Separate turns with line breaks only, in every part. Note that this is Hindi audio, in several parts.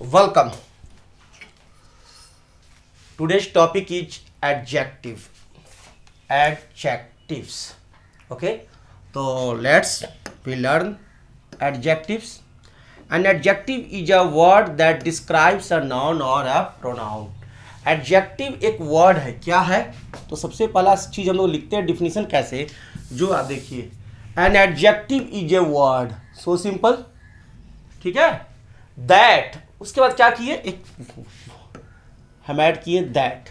Welcome today's topic is adjective adjective okay तो let's we learn adjective an adjective is a word that describes a noun और अ प्रोनाउन एडजेक्टिव एक वर्ड है क्या है तो सबसे पहला चीज हम लोग लिखते हैं डिफिनेशन कैसे जो आप देखिए an adjective is a word so simple ठीक है दैट उसके बाद क्या किए एक हम ऐड किए दैट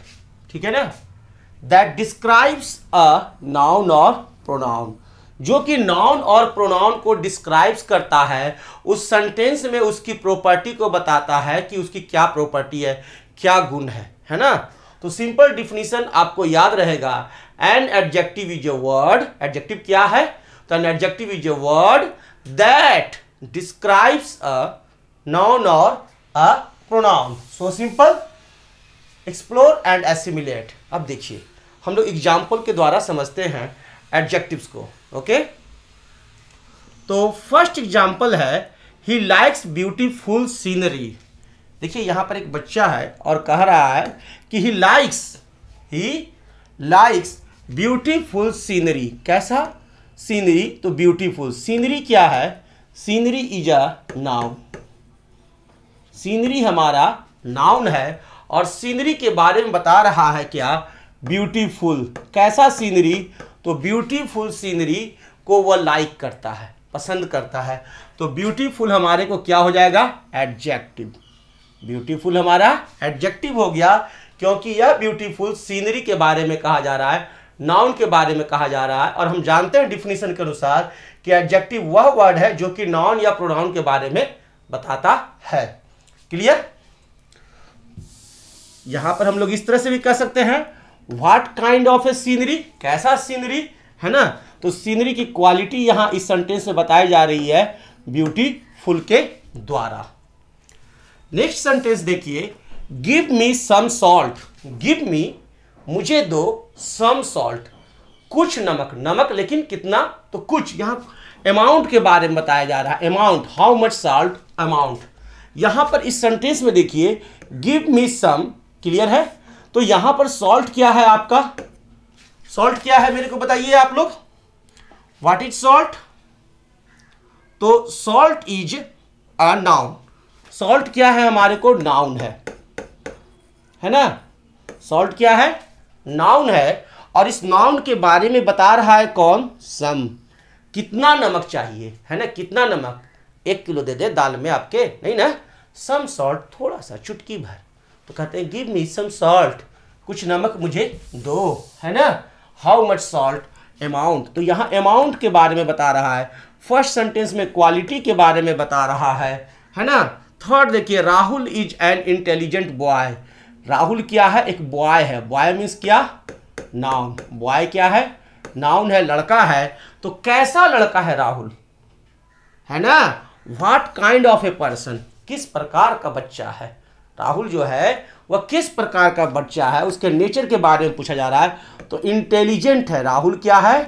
ठीक है ना दैट डिस्क्राइब्स अ नाउन और प्रोनाउन जो कि नाउन और प्रोनाउन को डिस्क्राइब्स करता है उस सेंटेंस में उसकी प्रॉपर्टी को बताता है कि उसकी क्या प्रॉपर्टी है क्या गुण है है ना तो सिंपल डिफिनीशन आपको याद रहेगा an adjective is a word adjective क्या है तो an adjective is a word that describes a noun और a pronoun so simple explore and assimilate अब देखिए हम लोग एग्जाम्पल के द्वारा समझते हैं एडजेक्टिव्स को ओके तो फर्स्ट एग्जाम्पल है ही लाइक्स ब्यूटीफुल सीनरी देखिए यहां पर एक बच्चा है और कह रहा है कि he likes he likes beautiful scenery कैसा सीनरी तो ब्यूटीफुल सीनरी क्या है scenery is a noun scenery हमारा नाउन है और सीनरी के बारे में बता रहा है क्या ब्यूटीफुल कैसा सीनरी तो ब्यूटीफुल सीनरी को वह लाइक करता है पसंद करता है तो ब्यूटीफुल हमारे को क्या हो जाएगा एडजेक्टिव ब्यूटीफुल हमारा एडजेक्टिव हो गया क्योंकि यह ब्यूटीफुल सीनरी के बारे में कहा जा रहा है नाउन के बारे में कहा जा रहा है और हम जानते हैं डिफिनेशन के अनुसार कि एडजेक्टिव वह वर्ड है जो कि नाउन या प्रोनाउन के बारे में बताता है क्लियर यहां पर हम लोग इस तरह से भी कह सकते हैं what kind of a scenery कैसा सीनरी है ना तो सीनरी की क्वालिटी यहां इस सेंटेंस में बताई जा रही है ब्यूटीफुल के द्वारा नेक्स्ट सेंटेंस देखिए give me some salt give me मुझे दो सम सॉल्ट कुछ नमक नमक लेकिन कितना तो कुछ यहां अमाउंट के बारे में बताया जा रहा है amount how much salt amount यहां पर इस सेंटेंस में देखिए गिव मी सम क्लियर है तो यहां पर सॉल्ट क्या है आपका सॉल्ट क्या है मेरे को बताइए आप लोग व्हाट इज सॉल्ट तो salt is a noun salt क्या है हमारे को नाउन है है ना सॉल्ट क्या है नाउन है और इस नाउन के बारे में बता रहा है कौन सम कितना नमक चाहिए है ना कितना नमक एक किलो दे दे दाल में आपके नहीं ना सम सॉल्ट थोड़ा सा चुटकी भर तो कहते हैं गिव मी सम सॉल्ट कुछ नमक मुझे दो है ना हाउ मच सॉल्ट अमाउंट तो यहाँ अमाउंट के बारे में बता रहा है फर्स्ट सेंटेंस में क्वालिटी के बारे में बता रहा है है ना थर्ड देखिए Rahul is an intelligent boy Rahul क्या है एक बॉय है बॉय मीन्स क्या नाउन बॉय क्या है नाउन है लड़का है तो कैसा लड़का है राहुल है ना what kind of a person किस प्रकार का बच्चा है राहुल जो है वह किस प्रकार का बच्चा है उसके नेचर के बारे में पूछा जा रहा है तो इंटेलिजेंट है राहुल क्या है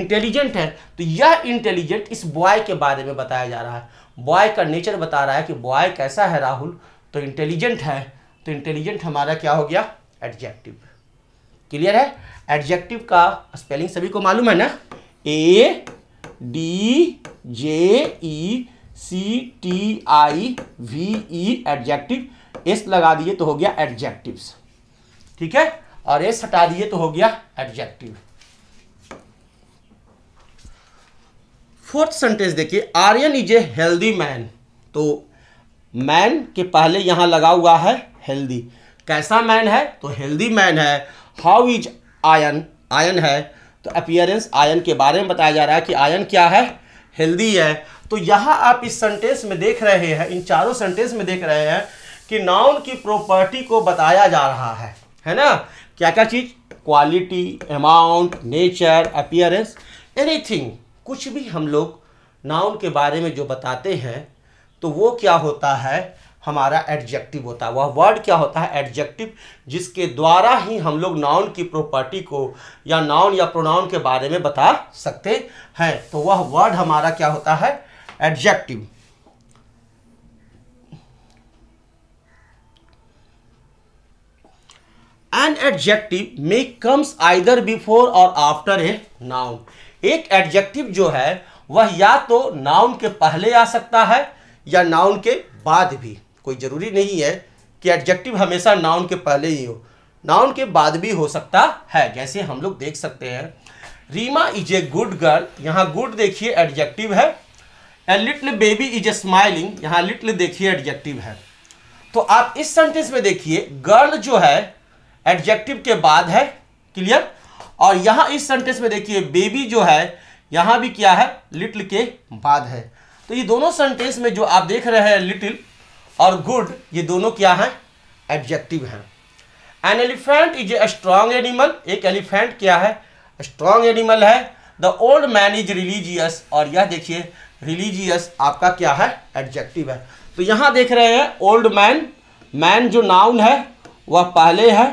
इंटेलिजेंट है तो यह इंटेलिजेंट इस बॉय के बारे में बताया जा रहा है बॉय का नेचर बता रहा है कि बॉय कैसा है राहुल तो इंटेलिजेंट है तो इंटेलिजेंट हमारा क्या हो गया एडजेक्टिव क्लियर है एडजेक्टिव का स्पेलिंग सभी को मालूम है ना A D J E C T I V E adjective S लगा दिए तो हो गया एडजेक्टिव ठीक है और एस हटा दिए तो हो गया एडजेक्टिव फोर्थ सेंटेंस देखिए Aryan is a healthy man तो मैन के पहले यहां लगा हुआ है हेल्दी कैसा मैन है तो हेल्दी मैन है हाउ इज आयन आयन है तो अपियरेंस आयन के बारे में बताया जा रहा है कि आयन क्या है हेल्दी है तो यहां आप इस सेंटेंस में देख रहे हैं इन चारों सेंटेंस में देख रहे हैं कि नाउन की प्रॉपर्टी को बताया जा रहा है है ना क्या क्या चीज quality amount nature appearance anything कुछ भी हम लोग नाउन के बारे में जो बताते हैं तो वो क्या होता है हमारा एडजेक्टिव होता है वह वर्ड क्या होता है एडजेक्टिव जिसके द्वारा ही हम लोग नाउन की प्रॉपर्टी को या नाउन या प्रोनाउन के बारे में बता सकते हैं तो वह वर्ड हमारा क्या होता है adjective an adjective may comes either before और आफ्टर ए नाउन एक एडजेक्टिव जो है वह या तो नाउन के पहले आ सकता है या नाउन के बाद भी कोई ज़रूरी नहीं है कि एडजेक्टिव हमेशा नाउन के पहले ही हो नाउन के बाद भी हो सकता है जैसे हम लोग देख सकते हैं Reema is a good girl यहाँ गुड देखिए एडजेक्टिव है a little baby is smiling यहाँ लिटल देखिए एडजेक्टिव है तो आप इस सेंटेंस में देखिए गर्ल जो है एडजेक्टिव के बाद है क्लियर और यहां इस सेंटेंस में देखिए बेबी जो है यहां भी क्या है लिटिल के बाद है तो ये दोनों सेंटेंस में जो आप देख रहे हैं लिटिल और गुड ये दोनों क्या हैं एडजेक्टिव हैं an elephant is a strong animal एक एलिफेंट क्या है स्ट्रांग एनिमल है the old man is religious और यह देखिए रिलीजियस आपका क्या है एडजेक्टिव है तो यहां देख रहे हैं ओल्ड मैन मैन जो नाउन है वह पहले है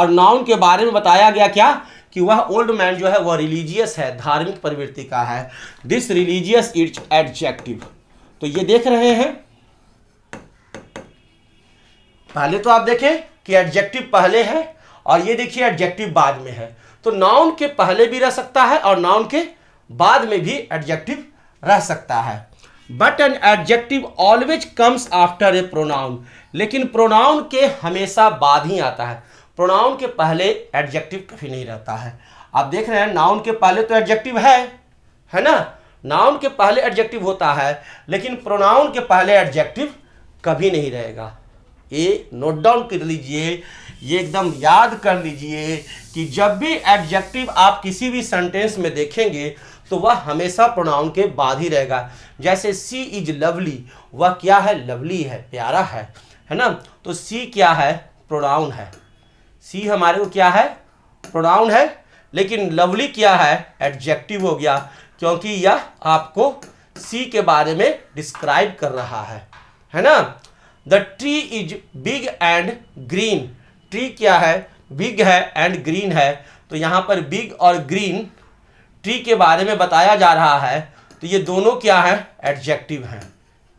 और नाउन के बारे में बताया गया क्या कि वह ओल्ड मैन जो है वह रिलीजियस है धार्मिक प्रवृत्ति का है दिस रिलीजियस इट्स एडजेक्टिव तो ये देख रहे हैं पहले तो आप देखें कि एडजेक्टिव पहले है और ये देखिए एडजेक्टिव बाद में है तो नाउन के पहले भी रह सकता है और नाउन के बाद में भी एडजेक्टिव रह सकता है but an adjective always comes after a pronoun लेकिन प्रोनाउन के हमेशा बाद ही आता है प्रोनाउन के पहले एडजेक्टिव कभी नहीं रहता है आप देख रहे हैं नाउन के पहले तो एडजेक्टिव है है ना नाउन के पहले एडजेक्टिव होता है लेकिन प्रोनाउन के पहले एडजेक्टिव कभी नहीं रहेगा ये नोट डाउन कर लीजिए ये एकदम याद कर लीजिए कि जब भी एडजेक्टिव आप किसी भी सेंटेंस में देखेंगे तो वह हमेशा प्रोनाउन के बाद ही रहेगा जैसे सी इज लवली वह क्या है लवली है प्यारा है है ना तो सी क्या है प्रोनाउन है सी हमारे को क्या है प्रोनाउन है लेकिन लवली क्या है एडजेक्टिव हो गया क्योंकि यह आपको सी के बारे में डिस्क्राइब कर रहा है है ना the tree is big and green tree क्या है बिग है एंड ग्रीन है तो यहां पर बिग और ग्रीन ट्री के बारे में बताया जा रहा है तो ये दोनों क्या है एडजेक्टिव हैं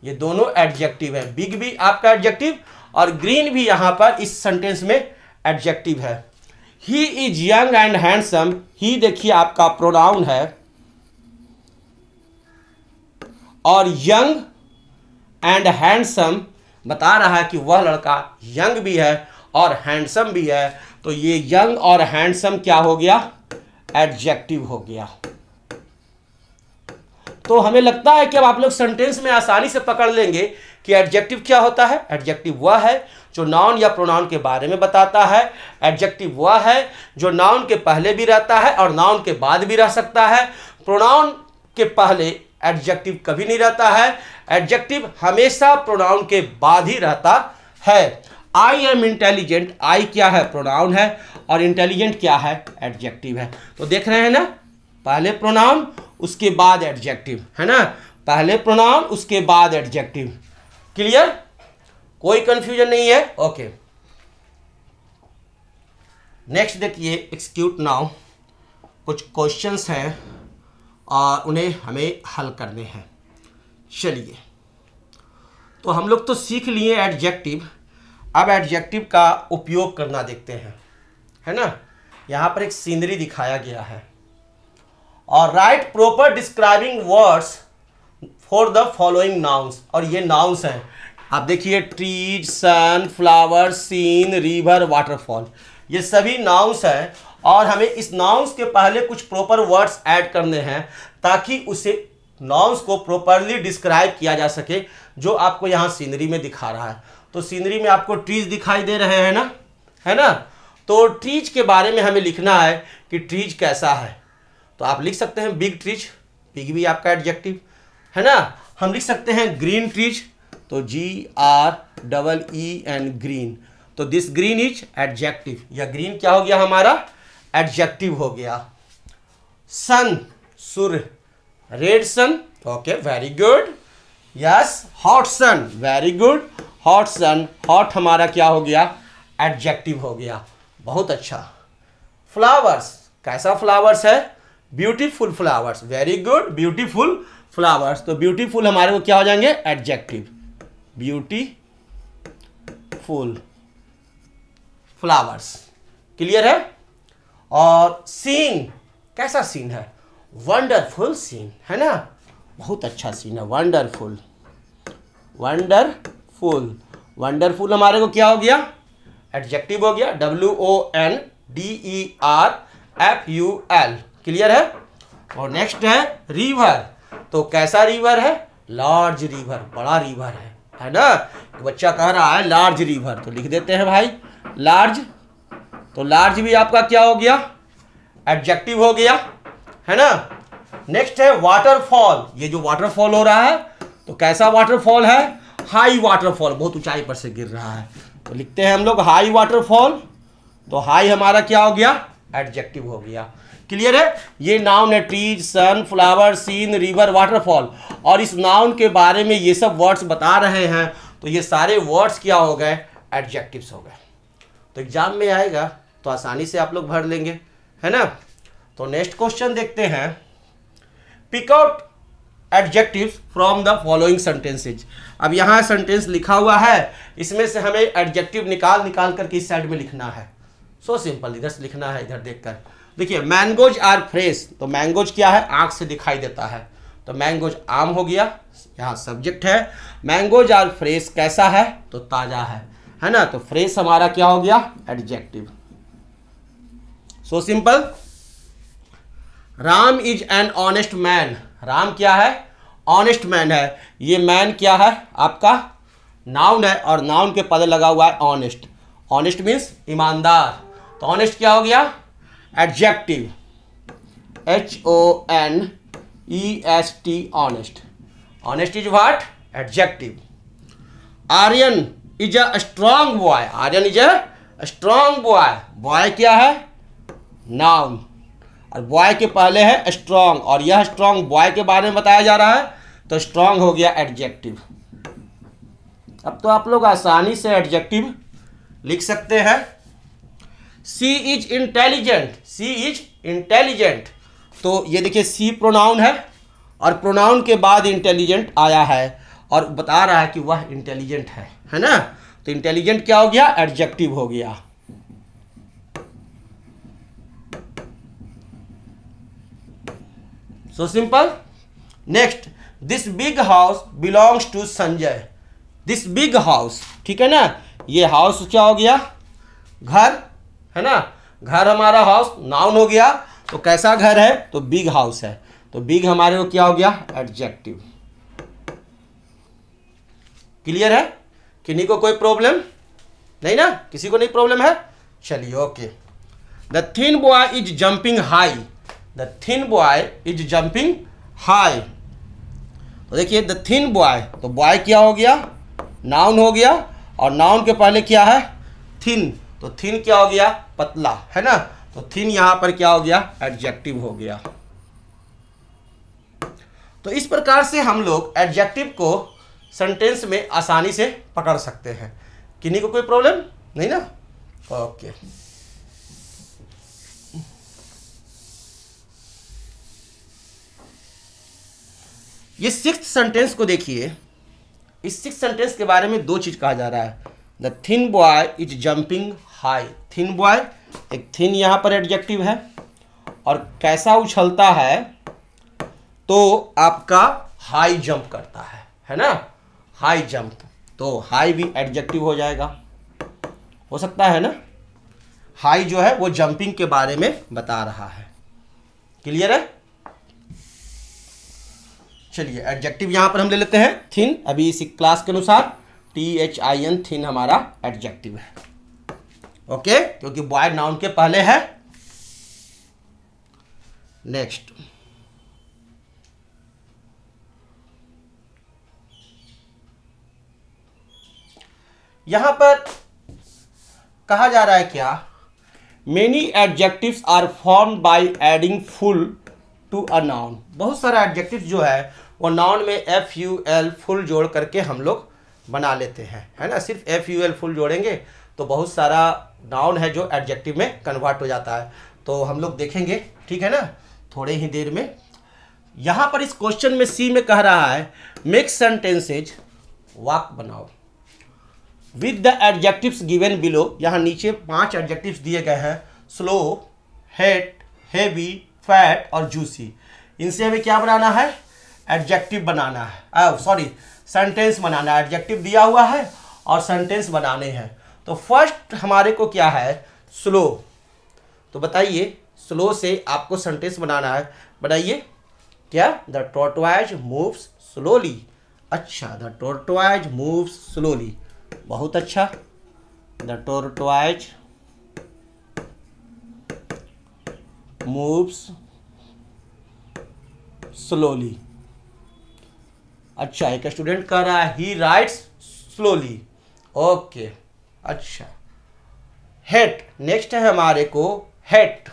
ये दोनों एडजेक्टिव है बिग भी आपका एडजेक्टिव और ग्रीन भी यहां पर इस सेंटेंस में एडजेक्टिव है he is young and handsome he देखिए आपका प्रोनाउन है और यंग एंड हैंडसम बता रहा है कि वह लड़का यंग भी है और हैंडसम भी है तो ये यंग और हैंडसम क्या हो गया एडजेक्टिव हो गया तो हमें लगता है कि अब आप लोग सेंटेंस में आसानी से पकड़ लेंगे कि एडजेक्टिव क्या होता है एडजेक्टिव वह है जो नाउन या प्रोनाउन के बारे में बताता है एडजेक्टिव वह है जो नाउन के पहले भी रहता है और नाउन के बाद भी रह सकता है प्रोनाउन के पहले एडजेक्टिव कभी नहीं रहता है एडजेक्टिव हमेशा प्रोनाउन के बाद ही रहता है आई एम इंटेलिजेंट आई क्या है प्रोनाउन है और इंटेलिजेंट क्या है एडजेक्टिव है तो देख रहे हैं ना पहले प्रोनाउन उसके बाद एडजेक्टिव है ना पहले प्रोनाउन उसके बाद एडजेक्टिव क्लियर कोई कंफ्यूजन नहीं है ओके नेक्स्ट देखिए एक्सक्यूट नाउ कुछ क्वेश्चंस हैं और उन्हें हमें हल करने हैं चलिए तो हम लोग तो सीख लिए एडजेक्टिव अब एडजेक्टिव का उपयोग करना देखते हैं है ना यहाँ पर एक सीनरी दिखाया गया है और write proper describing words for the following nouns और ये नाउंस हैं आप देखिए trees sun flower scene river waterfall ये सभी नाउंस हैं और हमें इस नाउंस के पहले कुछ प्रॉपर वर्ड्स ऐड करने हैं ताकि उसे नॉर्म्स को प्रॉपरली डिस्क्राइब किया जा सके जो आपको यहाँ सीनरी में दिखा रहा है तो सीनरी में आपको ट्रीज दिखाई दे रहे हैं ना है ना तो ट्रीज के बारे में हमें लिखना है कि ट्रीज कैसा है तो आप लिख सकते हैं बिग ट्रीज बिग भी आपका एडजेक्टिव है ना हम लिख सकते हैं ग्रीन ट्रीज तो G R double E N green तो दिस ग्रीन इज एडजेक्टिव या ग्रीन क्या हो गया हमारा एडजेक्टिव हो गया सन सूर्य red sun okay very good yes hot sun very good hot sun hot हमारा क्या हो गया एडजेक्टिव हो गया बहुत अच्छा फ्लावर्स कैसा फ्लावर्स है beautiful flowers very good beautiful flowers तो ब्यूटीफुल हमारे को क्या हो जाएंगे adjective beautiful flowers clear है और सीन कैसा सीन है वंडरफुल सीन है ना बहुत अच्छा सीन है वंडरफुल वंडरफुल वंडरफुल हमारे को क्या हो गया एडजेक्टिव हो गया W O N D E R F U L clear है और नेक्स्ट है रिवर तो कैसा रिवर है लार्ज रिवर बड़ा रिवर है है ना बच्चा कह रहा है लार्ज रिवर तो लिख देते हैं भाई लार्ज तो लार्ज भी आपका क्या हो गया एडजेक्टिव हो गया है ना नेक्स्ट है वाटरफॉल ये जो वाटरफॉल हो रहा है तो कैसा वाटरफॉल है हाई वाटरफॉल बहुत ऊंचाई पर से गिर रहा है तो लिखते हैं हम लोग हाई वाटरफॉल तो हाई हमारा क्या हो गया एडजेक्टिव हो गया क्लियर है ये नाउन है trees sun flower scene river waterfall और इस नाउन के बारे में ये सब वर्ड्स बता रहे हैं तो ये सारे वर्ड्स क्या हो गए एडजेक्टिव्स हो गए तो एग्जाम में आएगा तो आसानी से आप लोग भर लेंगे है ना तो नेक्स्ट क्वेश्चन देखते हैं pick out adjective from the following sentences अब यहां सेंटेंस लिखा हुआ है इसमें से हमें एडजेक्टिव निकाल निकाल करके इस साइड में लिखना है सो so सिंपल इधर से लिखना है इधर देखकर देखिए मैंगोज आर फ्रेश तो मैंगोज क्या है आंख से दिखाई देता है तो मैंगोज आम हो गया यहाँ सब्जेक्ट है मैंगोज आर फ्रेश कैसा है तो ताज़ा है है ना तो फ्रेश हमारा क्या हो गया adjective so simple Ram is an honest man Ram क्या है ऑनेस्ट मैन है ये मैन क्या है आपका नाउन है और नाउन के पद लगा हुआ है ऑनेस्ट ऑनेस्ट मीन्स ईमानदार तो ऑनेस्ट क्या हो गया adjective H O N E S T honest honest is what adjective Aryan is a strong boy Aryan is a strong boy boy क्या है नाउन और बॉय के पहले है स्ट्रॉन्ग और यह स्ट्रॉन्ग बॉय के बारे में बताया जा रहा है तो स्ट्रॉन्ग हो गया एडजेक्टिव अब तो आप लोग आसानी से एडजेक्टिव लिख सकते हैं she is intelligent she is intelligent तो ये देखिए सी प्रोनाउन है और प्रोनाउन के बाद इंटेलिजेंट आया है और बता रहा है कि वह इंटेलिजेंट है है ना तो इंटेलिजेंट क्या हो गया एडजेक्टिव हो गया so simple next this big house belongs to Sanjay this big house ठीक है ना ये हाउस क्या हो गया घर है ना घर हमारा हाउस नाउन हो गया तो कैसा घर है तो बिग हाउस है तो बिग हमारे को क्या हो गया एडजेक्टिव क्लियर है किन्हीं को कोई प्रॉब्लम नहीं ना किसी को नहीं प्रॉब्लम है चलिए okay the thin boy is jumping high the thin boy is jumping high तो देखिए द थिन बॉय तो बॉय क्या हो गया नाउन हो गया और नाउन के पहले क्या है थिन तो थिन क्या हो गया पतला है ना तो थिन यहां पर क्या हो गया एडजेक्टिव हो गया तो इस प्रकार से हम लोग एडजेक्टिव को सेंटेंस में आसानी से पकड़ सकते हैं किन्हीं को कोई प्रॉब्लम नहीं ना ओके ये सिक्स सेंटेंस को देखिए इस सिक्स सेंटेंस के बारे में दो चीज़ कहा जा रहा है the thin boy is jumping high thin boy एक थिन यहां पर एडजेक्टिव है और कैसा उछलता है तो आपका हाई जंप करता है है ना हाई जंप तो हाई भी एडजेक्टिव हो जाएगा हो सकता है ना हाई जो है वो जंपिंग के बारे में बता रहा है क्लियर है चलिए एडजेक्टिव यहां पर हम ले लेते हैं थिन अभी इसी क्लास के अनुसार T H I N thin हमारा एडजेक्टिव है ओके क्योंकि बॉय नाउन के पहले है नेक्स्ट यहां पर कहा जा रहा है क्या many adjectives are form by adding full to a noun बहुत सारा एडजेक्टिव जो है वो नाउन में एफ यू एल फुल जोड़ करके हम लोग बना लेते हैं है ना सिर्फ एफ यू एल फुल जोड़ेंगे तो बहुत सारा नाउन है जो एडजेक्टिव में कन्वर्ट हो जाता है तो हम लोग देखेंगे ठीक है ना थोड़े ही देर में यहाँ पर इस क्वेश्चन में सी में कह रहा है मेक सेंटेंसेज वाक बनाओ with the adjectives given below यहाँ नीचे पांच एडजेक्टिव्स दिए गए हैं स्लो हेट हैवी फैट और जूसी इनसे हमें क्या बनाना है एडजेक्टिव बनाना है सॉरी सेंटेंस बनाना है एडजेक्टिव दिया हुआ है और सेंटेंस बनाने हैं तो फर्स्ट हमारे को क्या है स्लो तो बताइए स्लो से आपको सेंटेंस बनाना है बताइए क्या द टोटवाइज मूव्स स्लोली अच्छा द टोटवाइज मूव्स स्लोली बहुत अच्छा द टोटवाइज मूव्स स्लोली अच्छा एक स्टूडेंट कह रहा है ही राइट्स स्लोली ओके अच्छा हेट नेक्स्ट है हमारे को हेट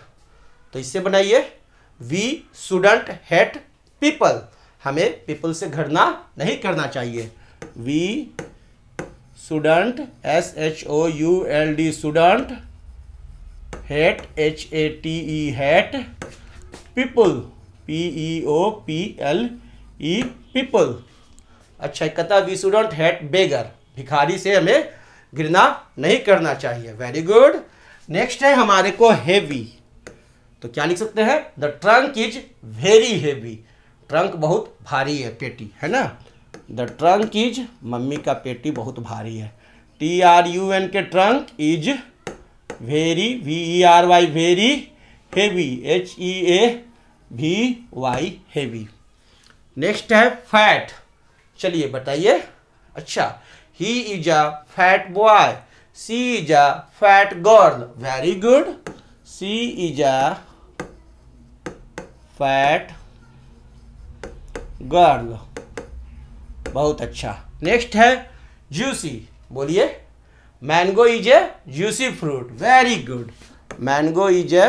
तो इससे बनाइए वी स्टूडेंट हेट पीपल हमें पीपल से घरना नहीं करना चाहिए we student S H O U L D student hate H A T E hate people P E O P L E people अच्छा कथा वी स्टूडेंट हैट बेगर भिखारी से हमें घृणा नहीं करना चाहिए वेरी गुड नेक्स्ट है हमारे को हैवी तो क्या लिख सकते हैं the trunk is very heavy trunk बहुत भारी है पेटी है ना द ट्रंक इज मम्मी का पेटी बहुत भारी है T R U N K trunk is very V E R Y very heavy H E A V Y heavy next है फैट चलिए बताइए अच्छा he is a fat boy she is a fat girl very good she is a fat girl बहुत अच्छा नेक्स्ट है जूसी बोलिए mango is a juicy fruit very good mango is a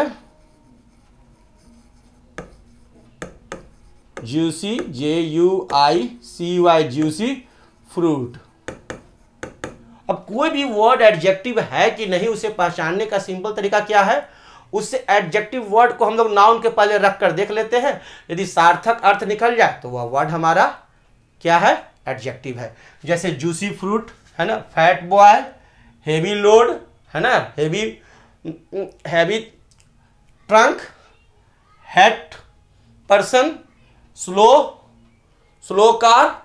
juicy J U I C Y juicy fruit अब कोई भी वर्ड एडजेक्टिव है कि नहीं उसे पहचानने का सिंपल तरीका क्या है उससे एडजेक्टिव वर्ड को हम लोग नाउन के पहले रख कर देख लेते हैं यदि सार्थक अर्थ निकल जाए तो वह वर्ड हमारा क्या है एडजेक्टिव है जैसे जूसी फ्रूट है ना फैट बॉय हैवी लोड है ना heavy heavy trunk hate person slow slow car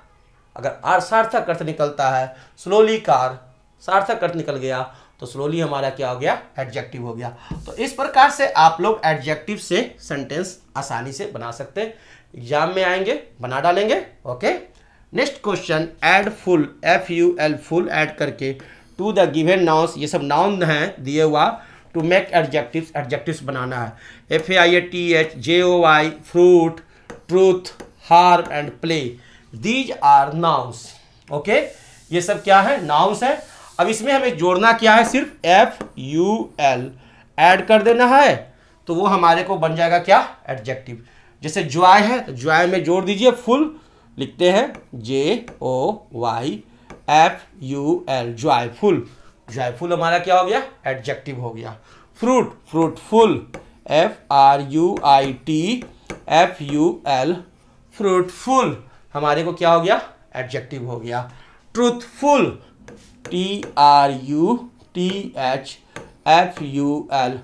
अगर आर सार्थक अर्थ निकलता है स्लोली कार सार्थक अर्थ निकल गया तो स्लोली हमारा क्या हो गया एडजेक्टिव हो गया तो इस प्रकार से आप लोग एडजेक्टिव से सेंटेंस आसानी से बना सकते हैं एग्जाम में आएंगे बना डालेंगे okay next question add full F U L full add करके टू द गिवेन नाउन्स ये सब नाउन हैं दिए हुआ टू मेक एडजेक्टिव्स एडजेक्टिव्स बनाना है F A I A T H J O I fruit truth harm and play these are nouns okay ये सब क्या है नाउन्स है अब इसमें हमें जोड़ना क्या है सिर्फ एफ यू एल एड कर देना है तो वो हमारे को बन जाएगा क्या एडजेक्टिव जैसे ज्वाय है तो ज्वाय में जोड़ दीजिए फुल लिखते हैं J O Y F U L joyful joyful हमारा क्या हो गया एडजेक्टिव हो गया fruit fruitful F R U I T F U L fruitful हमारे को क्या हो गया एडजेक्टिव हो गया truthful T R U T H F U L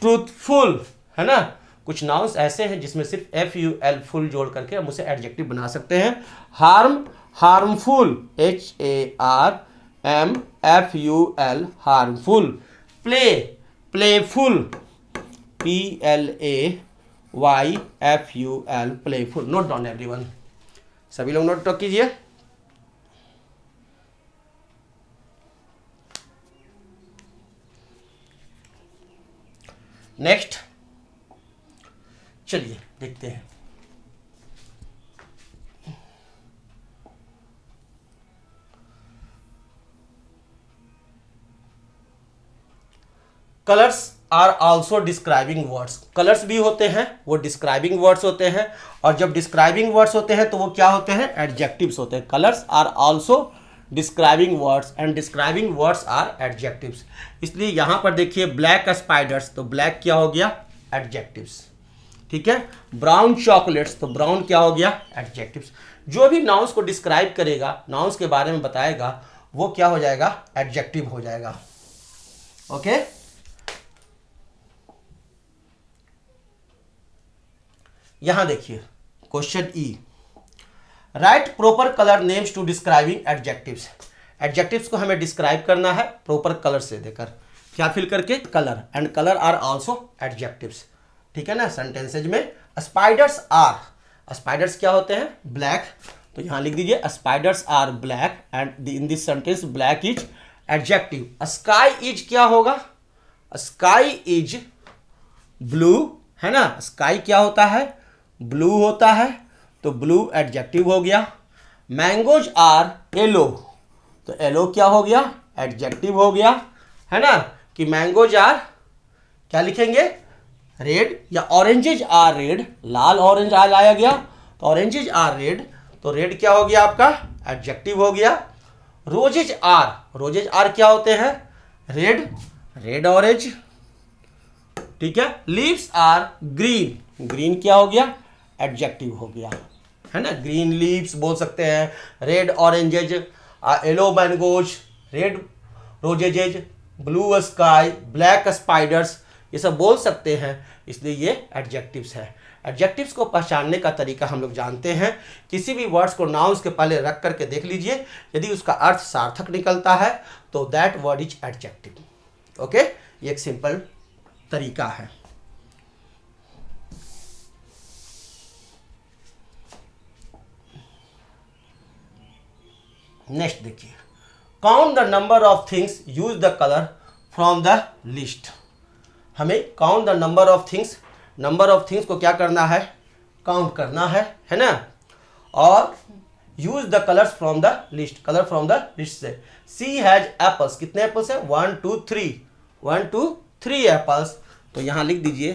truthful है ना कुछ नाउंस ऐसे हैं जिसमें सिर्फ एफ यू एल फुल जोड़ करके हम उसे एडजेक्टिव बना सकते हैं harm harmful H A R M F U L harmful play playful P L A Y F U L playful note down every one सभी लोग नोट टॉक कीजिए नेक्स्ट चलिए देखते हैं colours are also describing words colours भी होते हैं वो डिस्क्राइबिंग वर्ड्स होते हैं और जब डिस्क्राइबिंग वर्ड्स होते हैं तो वो क्या होते हैं एडजेक्टिव्स होते हैं colours are also describing words and describing words are adjectives इसलिए यहाँ पर देखिए ब्लैक स्पाइडर्स तो ब्लैक क्या हो गया एडजेक्टिव्स ठीक है ब्राउन चॉकलेट्स तो ब्राउन क्या हो गया एडजेक्टिव्स जो भी नाउंस को डिस्क्राइब करेगा नाउंस के बारे में बताएगा वो क्या हो जाएगा एडजेक्टिव हो जाएगा ओके okay? यहां देखिए question E write proper colour names to describing adjectives adjectives को हमें डिस्क्राइब करना है प्रॉपर कलर से देकर क्या फिल करके colour and colour are also adjectives ठीक है ना सेंटेंसेज में स्पाइडर्स आर स्पाइडर्स क्या होते हैं ब्लैक तो यहां लिख दीजिए spiders are black and in this sentence black is adjective sky is क्या होगा स्काई इज ब्लू है ना स्काई क्या होता है ब्लू होता है तो ब्लू एडजेक्टिव हो गया मैंगोज आर येलो तो येलो क्या हो गया एडजेक्टिव हो गया है ना कि मैंगोज आर क्या लिखेंगे रेड या ऑरेंजेज आर रेड लाल ऑरेंज आ लाया गया तो ऑरेंजेज आर रेड तो रेड क्या हो गया आपका एडजेक्टिव हो गया रोजेज आर रोजेज आर क्या होते हैं रेड रेड ऑरेंज ठीक है लीव्स आर ग्रीन ग्रीन क्या हो गया एडजेक्टिव हो गया है ना ग्रीन लीव्स बोल सकते हैं red oranges yellow mangoes red roses blue sky black spiders ये सब बोल सकते हैं इसलिए ये एडजेक्टिव्स है एडजेक्टिव्स को पहचानने का तरीका हम लोग जानते हैं किसी भी वर्ड्स को नाउंस के पहले रख करके देख लीजिए यदि उसका अर्थ सार्थक निकलता है तो that word is adjective okay ये एक सिंपल तरीका है नेक्स्ट देखिए count the number of things use the colour from the list हमें count the number of things number of things को क्या करना है काउंट करना है है ना और use the colours from the list colour from the list से सी हैज एप्पल्स कितने एप्पल्स है one two three one two three apples तो यहां लिख दीजिए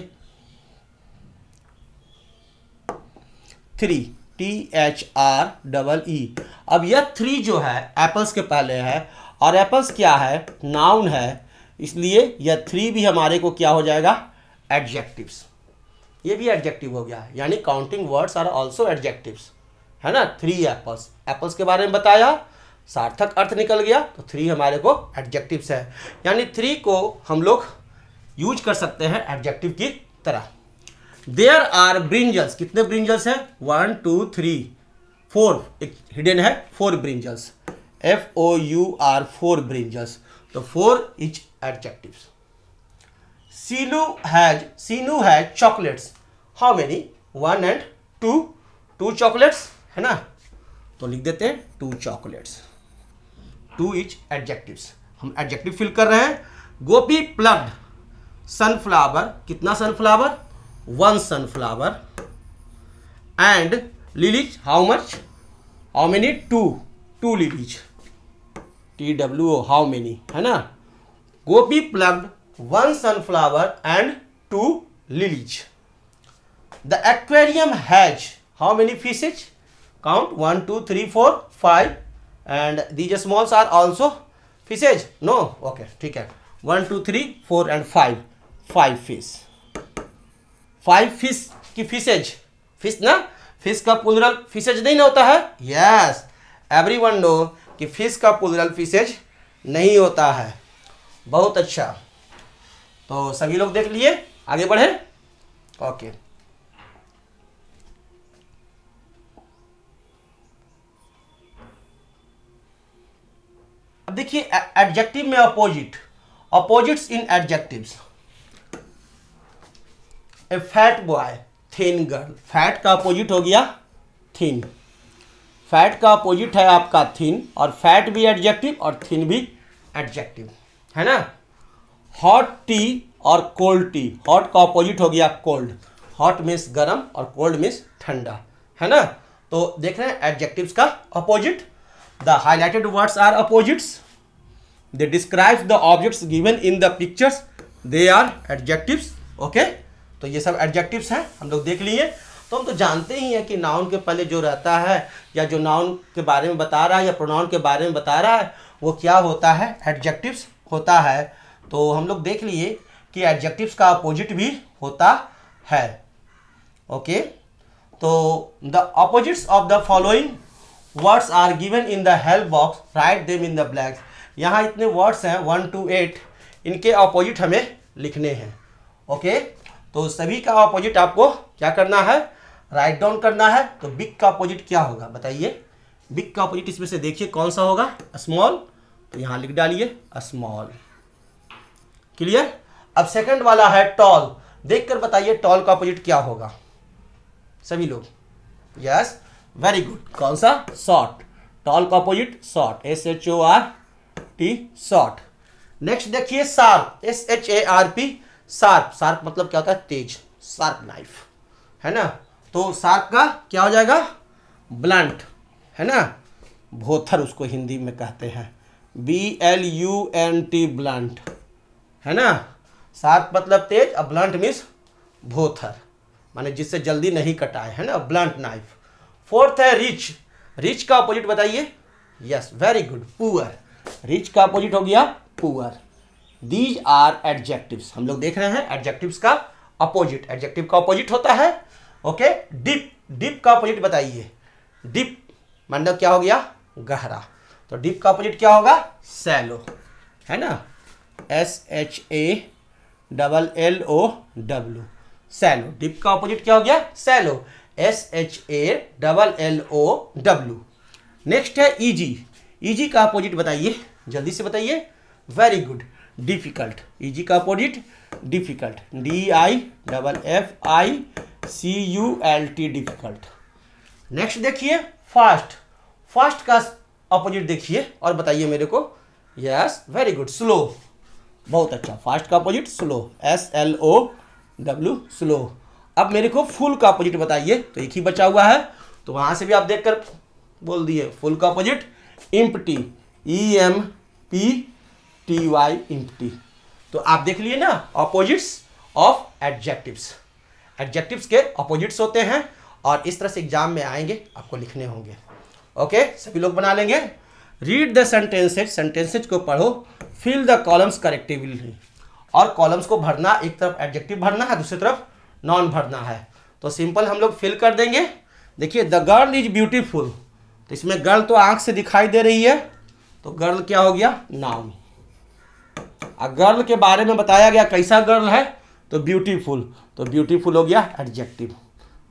three T H R double E अब यह थ्री जो है एप्पल्स के पहले है और एप्पल्स क्या है नाउन है इसलिए यह थ्री भी हमारे को क्या हो जाएगा एडजेक्टिव्स ये भी एडजेक्टिव हो गया यानी counting words are also adjectives है ना थ्री एप्पल्स एप्पल्स के बारे में बताया सार्थक अर्थ निकल गया तो थ्री हमारे को एडजेक्टिव्स है यानी थ्री को हम लोग यूज कर सकते हैं एडजेक्टिव की तरह देयर आर ब्रिंजल्स कितने ब्रिंजल्स हैं वन टू थ्री फोर एक हिडन है four brinjals F O U R four brinjals तो four each adjective Seelu has Seenu has chocolates how many one and two two chocolates है ना तो लिख देते हैं two chocolates two each adjective हम एडजेक्टिव फिल कर रहे हैं गोपी प्लग्ड सनफ्लावर कितना sunflower one sunflower and lilies how much how many two two lilies t w o how many है ना gopi plucked one sunflower and two lilies the aquarium has how many fishes count one, two, three, four, five. and these smalls are also fishes no okay ठीक है two, three, four, and 5 5 fish five fish की फिशेज फिश ना फिश का पुलरल फिशेज नहीं ना होता है यस एवरी वन नो कि फिश का पुलरल फिशेज नहीं होता है बहुत अच्छा तो सभी लोग देख लिए आगे बढ़े ओके अब देखिए एडजेक्टिव में opposite opposites in adjectives a fat boy thin girl fat का अपोजिट हो गया थिन फैट का अपोजिट है आपका थिन और फैट भी एडजेक्टिव और थिन भी एडजेक्टिव है ना हॉट टी और कोल्ड टी हॉट का अपोजिट हो गया कोल्ड हॉट मीन्स गर्म और कोल्ड मीन्स ठंडा है ना तो देख रहे हैं एडजेक्टिव्स का opposite the highlighted words are opposites they describe the objects given in the they are are okay okay तो ये सब एडजेक्टिव्स हैं हम लोग देख लिए तो हम तो जानते ही हैं कि नाउन के पहले जो रहता है या जो नाउन के बारे में बता रहा है या प्रोनाउन के बारे में बता रहा है वो क्या होता है एडजेक्टिव्स होता है तो हम लोग देख लिए कि एडजेक्टिव्स का अपोजिट भी होता है ओके तो the opposites of the following words are given in the help box right them in the blanks यहाँ इतने वर्ड्स हैं वन टू एट इनके अपोजिट हमें लिखने हैं ओके okay? तो सभी का अपोजिट आपको क्या करना है राइट डाउन करना है तो बिग का अपोजिट क्या होगा बताइए बिग का अपोजिट इसमें से देखिए कौन सा होगा स्मॉल तो यहां लिख डालिए स्मॉल क्लियर अब सेकंड वाला है टॉल देखकर बताइए टॉल का अपोजिट क्या होगा सभी लोग यस वेरी गुड कौन सा शॉर्ट टॉल का opposite short S H O R T short next देखिए sharp S H A R P sharp sharp मतलब क्या होता है तेज शार्प नाइफ है ना तो शार्प का क्या हो जाएगा ब्लंट है ना भोथर उसको हिंदी में कहते हैं B L U N T blunt है ना शार्प मतलब तेज और ब्लंट मीन्स भोथर माने जिससे जल्दी नहीं कटाए है ना ब्लंट नाइफ फोर्थ है रिच रिच का अपोजिट बताइए yes very good poor rich का अपोजिट हो गया पुअर दीज आर एडजेक्टिव हम लोग देख रहे हैं एडजेक्टिव का अपोजिट एडजेक्टिव का अपोजिट होता है ओके डिप डिप का अपोजिट बताइए डिप मतलब क्या हो गया गहरा तो डिप का अपोजिट क्या होगा सैलो है ना S H A double L O W shallow deep का अपोजिट क्या हो गया shallow S H A double L O W next है ईजी e ईजी e का अपोजिट बताइए जल्दी से बताइए वेरी गुड डिफिकल्ट इजी का opposite difficult D I double F I C U L T difficult next देखिए फास्ट फास्ट का अपोजिट देखिए और बताइए मेरे को यस वेरी गुड स्लो बहुत अच्छा फास्ट का opposite slow S L O W slow अब मेरे को फुल का अपोजिट बताइए तो एक ही बचा हुआ है तो वहां से भी आप देखकर बोल दिए फुल का opposite empty E M P T Y T तो आप देख लिए ना अपोजिट्स ऑफ एडजेक्टिव्स एडजेक्टिव्स के अपोजिट्स होते हैं और इस तरह से एग्जाम में आएंगे आपको लिखने होंगे ओके सभी लोग बना लेंगे रीड द सेंटेंसेज सेंटेंसेज को पढ़ो फिल द कॉलम्स करेक्टिवली और कॉलम्स को भरना एक तरफ एडजेक्टिव भरना है दूसरी तरफ नॉन भरना है तो सिंपल हम लोग फिल कर देंगे देखिए द गर्ल इज ब्यूटीफुल तो इसमें गर्ल तो आंख से दिखाई दे रही है तो गर्ल क्या हो गया नाउन गर्ल के बारे में बताया गया कैसा गर्ल है तो ब्यूटीफुल तो ब्यूटीफुल हो गया एडजेक्टिव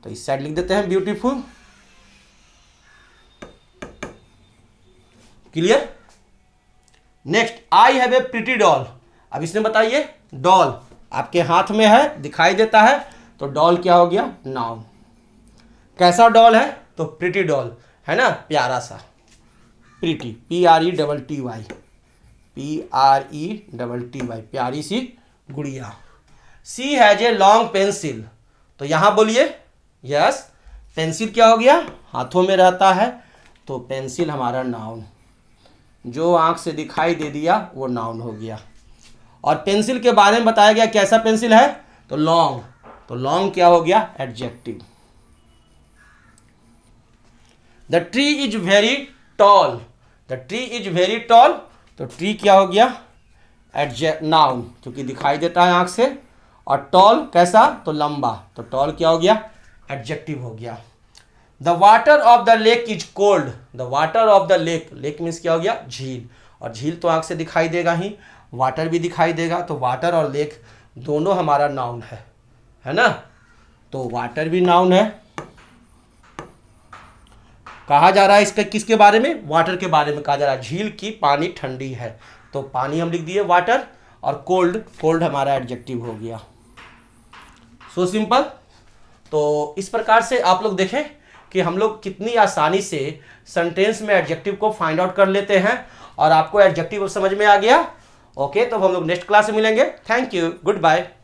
तो इस साइड लिख देते हैं beautiful clear next I have a pretty doll अब इसमें बताइए डॉल आपके हाथ में है दिखाई देता है तो डॉल क्या हो गया नाउ कैसा डॉल है तो प्रिटी डॉल है ना प्यारा सा pretty P R E double T Y P R E double T Y प्यारी सी गुड़िया सी हैज ए लॉन्ग पेंसिल तो यहां बोलिए यस पेंसिल क्या हो गया हाथों में रहता है तो पेंसिल हमारा नाउन जो आंख से दिखाई दे दिया वो नाउन हो गया और पेंसिल के बारे में बताया गया कैसा पेंसिल है तो लॉन्ग तो लॉन्ग क्या हो गया adjective the tree is very tall the tree is very tall तो ट्री क्या हो गया एडजे नाउन क्योंकि दिखाई देता है आंख से और टॉल कैसा तो लंबा तो टॉल क्या हो गया एडजेक्टिव हो गया the water of the lake is cold the water of the lake lake means क्या हो गया झील और झील तो आंख से दिखाई देगा ही वाटर भी दिखाई देगा तो वाटर और लेक दोनों हमारा नाउन है है ना तो वाटर भी नाउन है कहा जा रहा है इसका किसके बारे में वाटर के बारे में कहा जा रहा है झील की पानी ठंडी है तो पानी हम लिख दिए वाटर और कोल्ड कोल्ड हमारा एडजेक्टिव हो गया सो so सिंपल तो इस प्रकार से आप लोग देखें कि हम लोग कितनी आसानी से सेंटेंस में एडजेक्टिव को फाइंड आउट कर लेते हैं और आपको एडजेक्टिव समझ में आ गया ओके okay, तो हम लोग नेक्स्ट क्लास में मिलेंगे थैंक यू गुड बाय